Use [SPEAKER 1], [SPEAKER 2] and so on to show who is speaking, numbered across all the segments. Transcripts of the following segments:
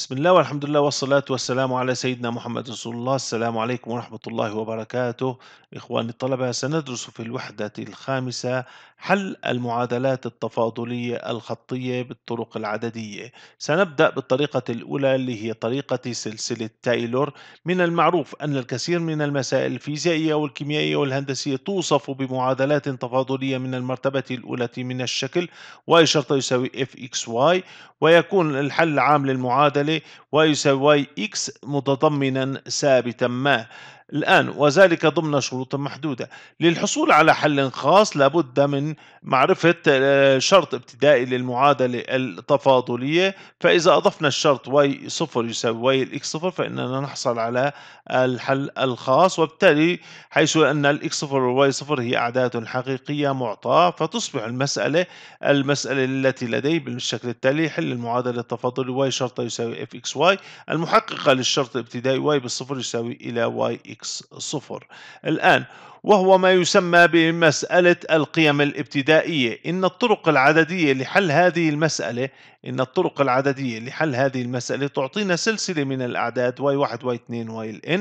[SPEAKER 1] بسم الله والحمد لله والصلاة والسلام على سيدنا محمد رسول الله السلام عليكم ورحمة الله وبركاته إخواني الطلبة سندرس في الوحدة الخامسة حل المعادلات التفاضلية الخطية بالطرق العددية سنبدأ بالطريقة الأولى اللي هي طريقة سلسلة تايلور من المعروف أن الكثير من المسائل الفيزيائية والكيميائية والهندسية توصف بمعادلات تفاضلية من المرتبة الأولى من الشكل y شرطة يساوي fxy ويكون الحل عام للمعادلة عليه ويساوي x متضمنا ثابتا ما الآن وذلك ضمن شروط محدودة للحصول على حل خاص لابد من معرفة آه، شرط ابتدائي للمعادلة التفاضلية فإذا أضفنا الشرط y صفر يساوي y الx صفر فإننا نحصل على الحل الخاص وبالتالي حيث أن x صفر y صفر هي أعداد حقيقية معطاة فتصبح المسألة المسألة التي لدي بالشكل التالي حل المعادلة التفاضلية y شرط يساوي fxy المحققة للشرط الابتدائي y بالصفر يساوي إلى y إكس صفر الآن وهو ما يسمى بمسألة القيم الابتدائية إن الطرق العددية لحل هذه المسألة إن الطرق العددية لحل هذه المسألة تعطينا سلسلة من الأعداد y1 y2 yn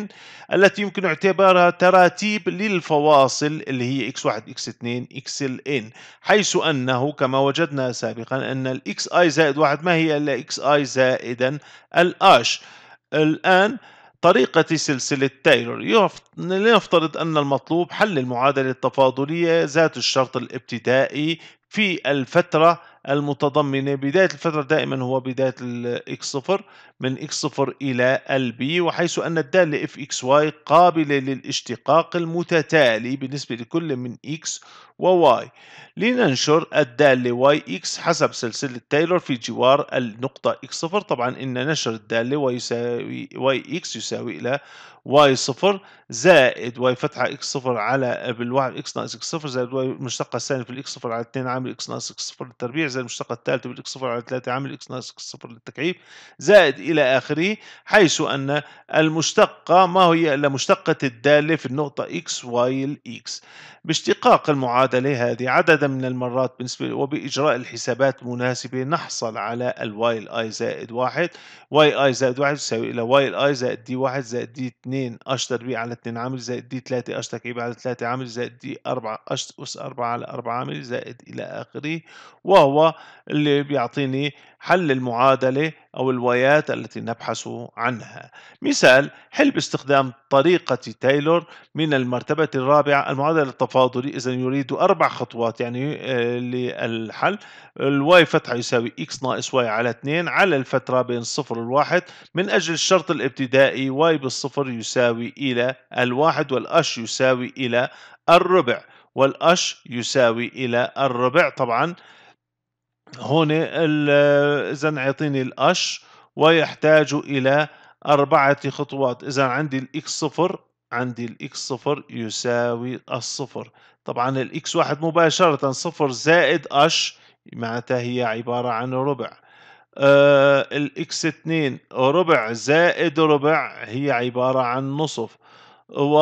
[SPEAKER 1] التي يمكن اعتبارها تراتيب للفواصل اللي هي x1 x2 xn حيث أنه كما وجدنا سابقا أن الاكس زائد 1 ما هي إلا xi زائدا الاش الآن طريقة سلسلة تايلور لنفترض أن المطلوب حل المعادلة التفاضلية ذات الشرط الابتدائي في الفترة المتضمنة بداية الفترة دائما هو بداية x صفر من اكس صفر إلى b وحيث أن الدالة FXY قابلة للاشتقاق المتتالي بالنسبة لكل من اكس وواي لننشر الدالة YX حسب سلسلة تايلور في جوار النقطة اكس صفر طبعا إن نشر الدالة واي يساوي يساوي إلى واي صفر زائد واي فتحة اكس صفر على بالواحد اكس ناقص اكس صفر زائد واي المشتقة الثانية في الاكس صفر على اثنين عامل اكس ناقص اكس صفر للتربيع زائد المشتقة الثالثة بالاكس صفر على ثلاثه عامل اكس ناقص اكس صفر للتكعيب زائد إلى آخره حيث أن المشتقة ما هي إلا مشتقة الدالة في النقطة اكس واي الاكس باشتقاق المعادلة هذه عددا من المرات بالنسبة وبإجراء الحسابات المناسبة نحصل على الواي الاي زائد واحد واي اي زائد واحد يساوي إلى واي الاي زائد دي واحد زائد دي اثنين 2 اش تربيع على 2 عامل زائد دي 3 اش تكعيب على 3 عامل زائد دي 4 اش اس 4 على 4 عامل زائد الى اخره وهو اللي بيعطيني حل المعادله أو الوايات التي نبحث عنها مثال حل باستخدام طريقة تايلور من المرتبة الرابعة المعادلة التفاضلي إذا يريد أربع خطوات يعني آه، للحل الواي فتحة يساوي إكس ناقص واي على 2 على الفترة بين الصفر والواحد من أجل الشرط الابتدائي واي بالصفر يساوي إلى الواحد والأش يساوي إلى الربع والأش يساوي إلى الربع طبعا هون اذا يعطيني الاش ويحتاج الى اربعه خطوات اذا عندي الاكس صفر عندي الاكس صفر يساوي الصفر طبعا الاكس واحد مباشره صفر زائد اش معناتها هي عباره عن ربع آه، الاكس اثنين ربع زائد ربع هي عبارة عن نصف و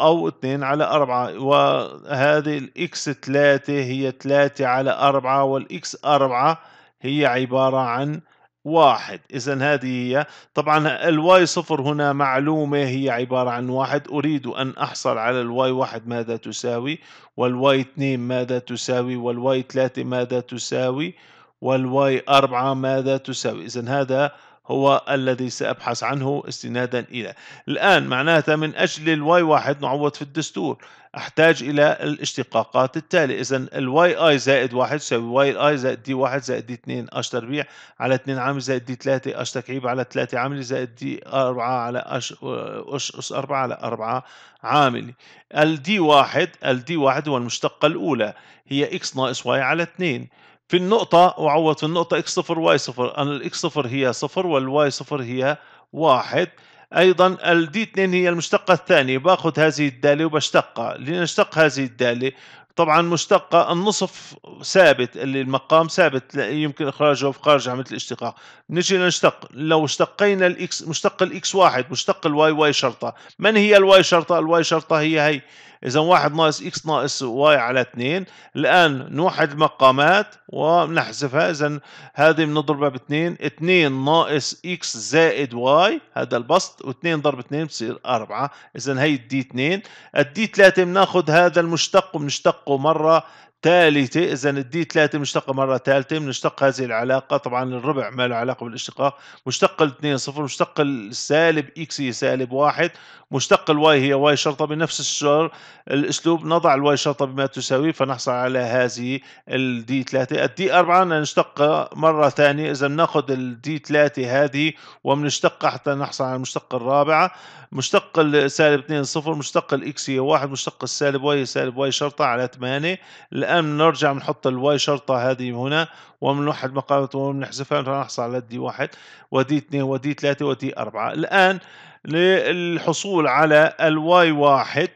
[SPEAKER 1] أو 2 على 4 وهذه الإكس 3 هي 3 على 4 والإكس 4 هي عبارة عن واحد إذا هذه هي طبعا الواي صفر هنا معلومة هي عبارة عن واحد أريد أن أحصل على الواي واحد ماذا تساوي والواي اثنين ماذا تساوي والواي ثلاثة ماذا تساوي والواي أربعة ماذا تساوي إذا هذا هو الذي سأبحث عنه استنادا إلى الآن معناتها من أجل الواي واحد نعوض في الدستور أحتاج إلى الاشتقاقات التالية إذا الواي آي زائد واحد يساوي واي آي زائد دي واحد زائد دي اثنين أش تربيع على اثنين عامل زائد دي ثلاثة أش تكعيب على ثلاثة عامل زائد دي أربعة على أش أش أس أربعة على أربعة عامل الدي واحد الدي واحد هو المشتقة الأولى هي إكس ناقص واي على اثنين في النقطة وعوض في النقطة x صفر y صفر أن x صفر هي صفر y صفر هي واحد أيضا d 2 هي المشتقة الثانية باخذ هذه الدالة وبشتقها لنشتق هذه الدالة طبعا مشتقة النصف ثابت اللي المقام ثابت يمكن إخراجه خارج عملية الاشتقاق نجي نشتق لو اشتقينا الإكس مشتق الإكس واحد مشتق الواي واي شرطة من هي الواي شرطة؟ الواي شرطة هي هي إذا واحد ناقص إكس ناقص واي على اثنين الآن نوحد المقامات ونحذفها إذا هذه بنضربها باثنين اثنين ناقص إكس زائد واي هذا البسط واثنين ضرب اثنين بصير أربعة إذا هي الدي اثنين الدي ثلاثة بناخذ هذا المشتق وبنشتق شقوا مرة ثالثة إذا الدي ثلاثة مشتقة مرة ثالثة بنشتق هذه العلاقة طبعا الربع ما له علاقة بالاشتقاق مشتق الاثنين صفر مشتق السالب إكس هي سالب واحد مشتق الواي هي واي شرطة بنفس الشر الأسلوب نضع الواي شرطة بما تساوي فنحصل على هذه الدي ثلاثة الدي أربعة نشتق مرة ثانية إذا بناخذ الدي ثلاثة هذه وبنشتقها حتى نحصل على المشتق الرابعة مشتق السالب 2 صفر مشتق الإكس هي واحد مشتق السالب واي سالب واي شرطة على ثمانية الان نرجع بنحط الواي شرطه هذه هنا وبنوحد مقامات وبنحذفها نحصل على دي واحد ودي اثنين ودي ثلاثه ودي اربعه الان للحصول على الواي واحد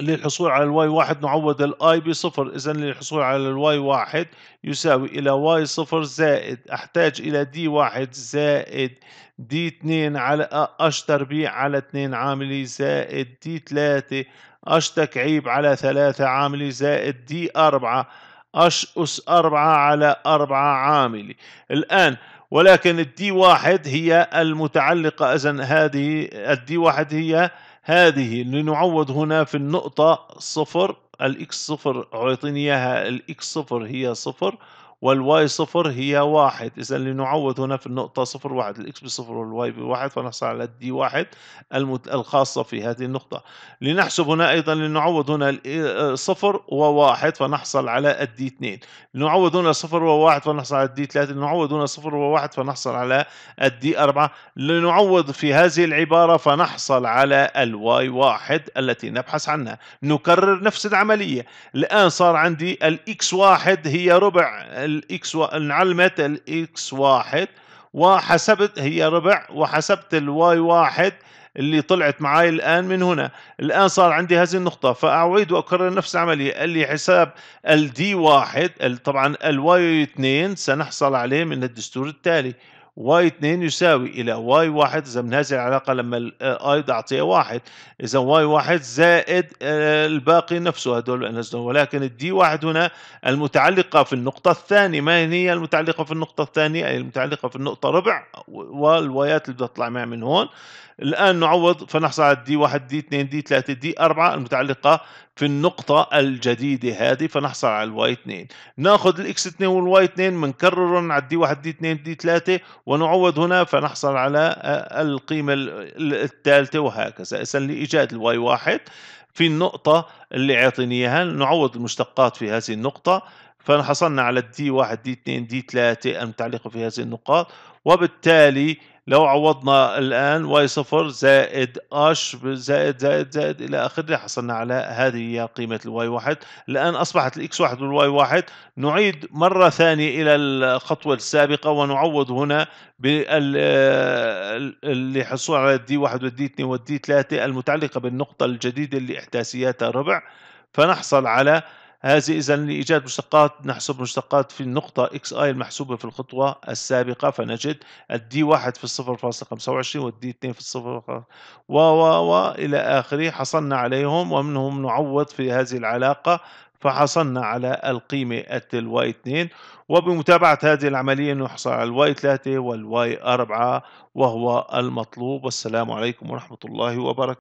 [SPEAKER 1] للحصول على الواي واحد نعوض الاي بصفر اذا للحصول على الواي واحد يساوي الى واي صفر زائد احتاج الى دي واحد زائد دي اثنين على اش تربيع على اثنين عاملي زائد دي ثلاثه اش تكعيب على ثلاثة عاملي زائد دي أربعة اش أس أربعة على أربعة عاملي الآن ولكن الدي واحد هي المتعلقة إذا هذه الدي واحد هي هذه لنعوض هنا في النقطة صفر الإكس صفر أعطيني إياها الإكس صفر هي صفر والواي صفر هي واحد إذا لنعوض هنا في النقطة صفر واحد الإكس بصفر والواي بواحد فنحصل على الدي واحد الخاصة في هذه النقطة لنحسب هنا أيضا لنعوض هنا إيه، آه، صفر وواحد فنحصل على الدي اثنين لنعوض هنا صفر وواحد فنحصل على الدي ثلاثة لنعوض هنا صفر وواحد فنحصل على الدي أربعة لنعوض في هذه العبارة فنحصل على الواي واحد التي نبحث عنها نكرر نفس العملية الآن صار عندي الإكس واحد هي ربع الاكس و... انعلمت الاكس واحد وحسبت هي ربع وحسبت الواي واحد اللي طلعت معاي الآن من هنا الآن صار عندي هذه النقطة فأعيد وأكرر نفس العملية قال لي حساب الدي واحد طبعا الواي Y2 سنحصل عليه من الدستور التالي واي 2 يساوي الي واي y1 إذا من هذه العلاقة لما الاي آه، أعطيها واحد اذا واي y1 زائد آه، الباقي نفسه هدول ولكن الدي 1 هنا المتعلقة في النقطة الثانية ما هي المتعلقة في النقطة الثانية أي المتعلقة في النقطة ربع والوايات اللي بتطلع معي من هون الآن نعوض فنحصل على الدي 1 دي 2 دي 3 دي 4 المتعلقة في النقطة الجديدة هذه فنحصل على الواي 2 ناخذ الاكس 2 والواي 2 بنكررهم على الدي 1 دي 2 دي 3 ونعوض هنا فنحصل على آه، القيمة الثالثة وهكذا إذا لإيجاد الواي 1 في النقطة اللي عاطيني اياها نعوض المشتقات في هذه النقطة حصلنا على الدي 1 دي 2 دي 3 المتعلقة في هذه النقاط وبالتالي لو عوضنا الآن واي صفر زائد اش زائد زائد زائد إلى آخره حصلنا على هذه هي قيمة الواي واحد الآن أصبحت الإكس واحد والواي واحد نعيد مرة ثانية إلى الخطوة السابقة ونعوض هنا اللي للحصول على الدي واحد والدي اثنين والدي ثلاثة المتعلقة بالنقطة الجديدة اللي إحداثياتها ربع فنحصل على هذه إذا لإيجاد مشتقات نحسب مشتقات في النقطة إكس أي المحسوبة في الخطوة السابقة فنجد الدي واحد في الصفر فاصل خمسة وعشرين والدي اثنين في الصفر و و و إلى آخره حصلنا عليهم ومنهم نعوض في هذه العلاقة فحصلنا على القيمة الواي 2 وبمتابعة هذه العملية نحصل على الواي 3 والواي 4 وهو المطلوب والسلام عليكم ورحمة الله وبركاته